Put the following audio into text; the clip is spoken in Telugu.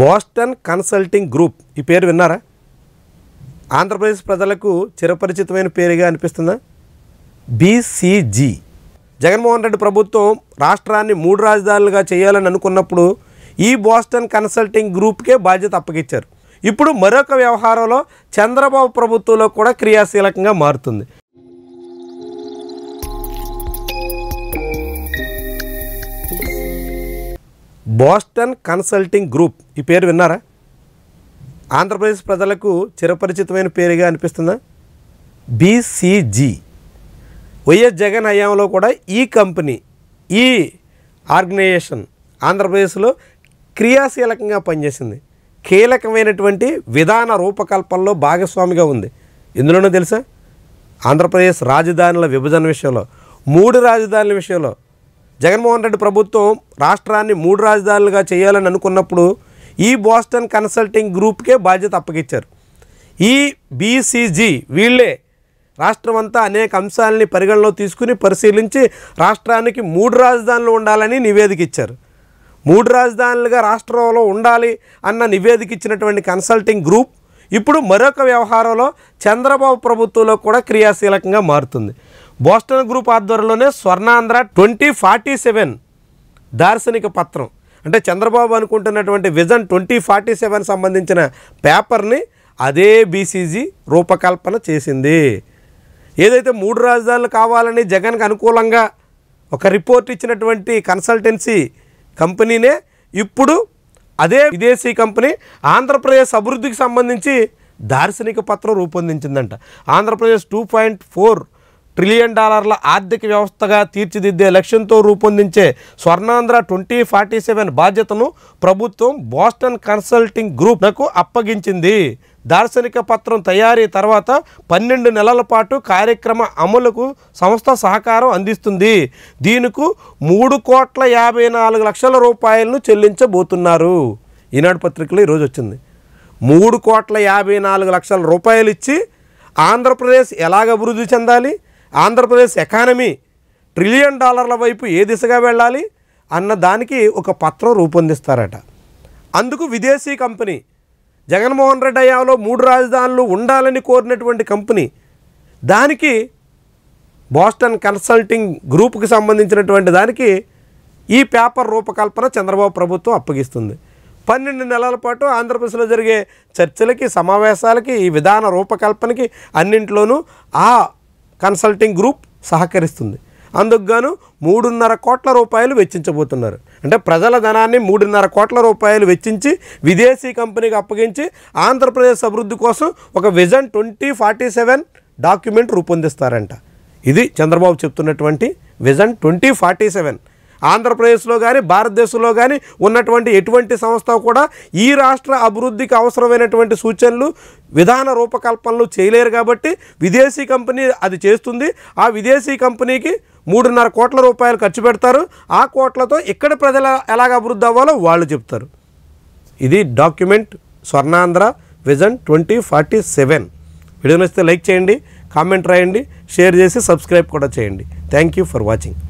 బోస్టన్ కన్సల్టింగ్ గ్రూప్ ఈ పేరు విన్నారా ఆంధ్రప్రదేశ్ ప్రజలకు చిరపరిచితమైన పేరుగా అనిపిస్తుందా బీసీజీ జగన్మోహన్ రెడ్డి ప్రభుత్వం రాష్ట్రాన్ని మూడు రాజధానులుగా చేయాలని అనుకున్నప్పుడు ఈ బోస్టన్ కన్సల్టింగ్ గ్రూప్కే బాధ్యత అప్పగించారు ఇప్పుడు మరొక వ్యవహారంలో చంద్రబాబు ప్రభుత్వంలో కూడా క్రియాశీలకంగా మారుతుంది బోస్టన్ కన్సల్టింగ్ గ్రూప్ ఈ పేరు విన్నారా ఆంధ్రప్రదేశ్ ప్రజలకు చిరపరిచితమైన పేరుగా అనిపిస్తుందా బీసీజీ వైఎస్ జగన్ హయాంలో కూడా ఈ కంపెనీ ఈ ఆర్గనైజేషన్ ఆంధ్రప్రదేశ్లో క్రియాశీలకంగా పనిచేసింది కీలకమైనటువంటి విధాన రూపకల్పనలో భాగస్వామిగా ఉంది ఎందులోనో తెలుసా ఆంధ్రప్రదేశ్ రాజధానుల విభజన విషయంలో మూడు రాజధానుల విషయంలో జగన్మోహన్ రెడ్డి ప్రభుత్వం రాష్ట్రాన్ని మూడు రాజధానులుగా చేయాలని అనుకున్నప్పుడు ఈ బోస్టన్ కన్సల్టింగ్ గ్రూప్కే బాధ్యత అప్పగించారు ఈ బీసీజీ వీళ్ళే రాష్ట్రం అంతా అనేక అంశాలని పరిగణలో తీసుకుని పరిశీలించి రాష్ట్రానికి మూడు రాజధానులు ఉండాలని నివేదిక ఇచ్చారు మూడు రాజధానులుగా రాష్ట్రంలో ఉండాలి అన్న నివేదిక ఇచ్చినటువంటి కన్సల్టింగ్ గ్రూప్ ఇప్పుడు మరొక వ్యవహారంలో చంద్రబాబు ప్రభుత్వంలో కూడా క్రియాశీలకంగా మారుతుంది బోస్టన్ గ్రూప్ ఆధ్వర్యంలోనే స్వర్ణాంధ్ర ట్వంటీ ఫార్టీ సెవెన్ దార్శనిక పత్రం అంటే చంద్రబాబు అనుకుంటున్నటువంటి విజన్ ట్వంటీ ఫార్టీ సెవెన్ సంబంధించిన పేపర్ని అదే బీసీజీ రూపకల్పన చేసింది ఏదైతే మూడు రాజధానులు కావాలని జగన్కి అనుకూలంగా ఒక రిపోర్ట్ ఇచ్చినటువంటి కన్సల్టెన్సీ కంపెనీనే ఇప్పుడు అదే విదేశీ కంపెనీ ఆంధ్రప్రదేశ్ అభివృద్ధికి సంబంధించి దార్శనిక పత్రం రూపొందించిందంట Andhra Pradesh two point four trillion డాలర్ల ఆర్థిక వ్యవస్థగా తీర్చిదిద్దే లక్ష్యంతో రూపొందించే స్వర్ణాంధ్ర ట్వంటీ ఫార్టీ సెవెన్ బాధ్యతను ప్రభుత్వం బోస్టన్ కన్సల్టింగ్ గ్రూప్నకు అప్పగించింది దార్శనిక పత్రం తయారీ తర్వాత పన్నెండు నెలల పాటు కార్యక్రమ అమలుకు సంస్థ సహకారం అందిస్తుంది దీనికి మూడు కోట్ల యాభై నాలుగు లక్షల రూపాయలను చెల్లించబోతున్నారు ఈనాడు పత్రికలో ఈరోజు వచ్చింది మూడు కోట్ల యాభై నాలుగు లక్షల రూపాయలు ఇచ్చి ఆంధ్రప్రదేశ్ ఎలాగ అభివృద్ధి చెందాలి ఆంధ్రప్రదేశ్ ఎకానమీ ట్రిలియన్ డాలర్ల వైపు ఏ దిశగా వెళ్ళాలి అన్న దానికి ఒక పత్రం రూపొందిస్తారట అందుకు విదేశీ కంపెనీ జగన్మోహన్ రెడ్డి అయ్యాలో మూడు రాజధానులు ఉండాలని కోరినటువంటి కంపెనీ దానికి బోస్టన్ కన్సల్టింగ్ గ్రూప్కి సంబంధించినటువంటి దానికి ఈ పేపర్ రూపకల్పన చంద్రబాబు ప్రభుత్వం అప్పగిస్తుంది పన్నెండు నెలల పాటు ఆంధ్రప్రదేశ్లో జరిగే చర్చలకి సమావేశాలకి ఈ విధాన రూపకల్పనకి అన్నింట్లోనూ ఆ కన్సల్టింగ్ గ్రూప్ సహకరిస్తుంది అందుకు గాను మూడున్నర కోట్ల రూపాయలు వెచ్చించబోతున్నారు అంటే ప్రజల ధనాన్ని మూడున్నర కోట్ల రూపాయలు వెచ్చించి విదేశీ కంపెనీకి అప్పగించి ఆంధ్రప్రదేశ్ అభివృద్ధి కోసం ఒక vision twenty forty seven document రూపొందిస్తారంట ఇది చంద్రబాబు చెప్తున్నటువంటి విజన్ ట్వంటీ ఫార్టీ సెవెన్ ఆంధ్రప్రదేశ్లో కానీ భారతదేశంలో కానీ ఉన్నటువంటి ఎటువంటి సంస్థ కూడా ఈ రాష్ట్ర అభివృద్ధికి అవసరమైనటువంటి సూచనలు విధాన రూపకల్పనలు చేయలేరు కాబట్టి విదేశీ కంపెనీ అది చేస్తుంది ఆ విదేశీ కంపెనీకి మూడున్నర కోట్ల రూపాయలు ఖర్చు పెడతారు ఆ కోట్లతో ఇక్కడ ప్రజల ఎలాగ అభివృద్ధి అవ్వాలో వాళ్ళు చెప్తారు ఇది document Swarnandhra vision twenty forty seven video నచ్చితే లైక్ చేయండి కామెంట్ రాయండి షేర్ చేసి సబ్స్క్రైబ్ కూడా చేయండి థ్యాంక్ యూ ఫర్ వాచింగ్